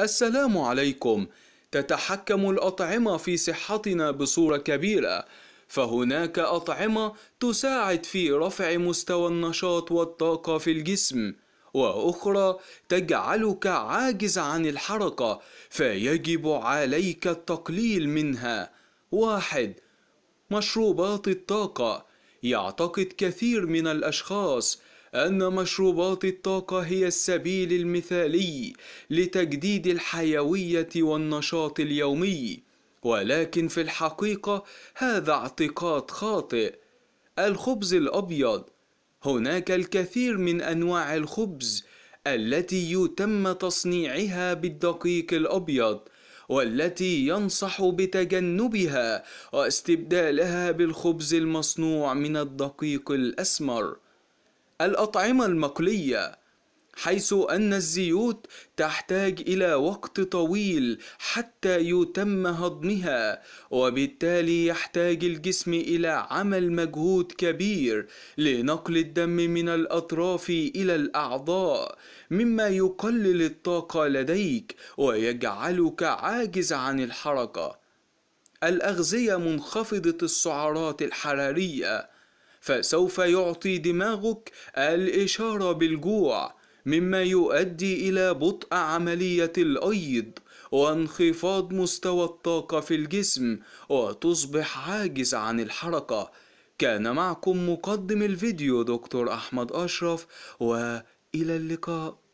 السلام عليكم تتحكم الأطعمة في صحتنا بصورة كبيرة فهناك أطعمة تساعد في رفع مستوى النشاط والطاقة في الجسم وأخرى تجعلك عاجز عن الحركة فيجب عليك التقليل منها واحد مشروبات الطاقة يعتقد كثير من الأشخاص أن مشروبات الطاقة هي السبيل المثالي لتجديد الحيوية والنشاط اليومي، ولكن في الحقيقة هذا اعتقاد خاطئ. الخبز الأبيض هناك الكثير من أنواع الخبز التي يتم تصنيعها بالدقيق الأبيض والتي ينصح بتجنبها واستبدالها بالخبز المصنوع من الدقيق الأسمر الأطعمة المقلية حيث أن الزيوت تحتاج إلى وقت طويل حتى يتم هضمها وبالتالي يحتاج الجسم إلى عمل مجهود كبير لنقل الدم من الأطراف إلى الأعضاء مما يقلل الطاقة لديك ويجعلك عاجز عن الحركة الأغذية منخفضة السعرات الحرارية فسوف يعطي دماغك الإشارة بالجوع مما يؤدي إلى بطء عملية الأيض وانخفاض مستوى الطاقة في الجسم وتصبح عاجز عن الحركة كان معكم مقدم الفيديو دكتور أحمد أشرف وإلى اللقاء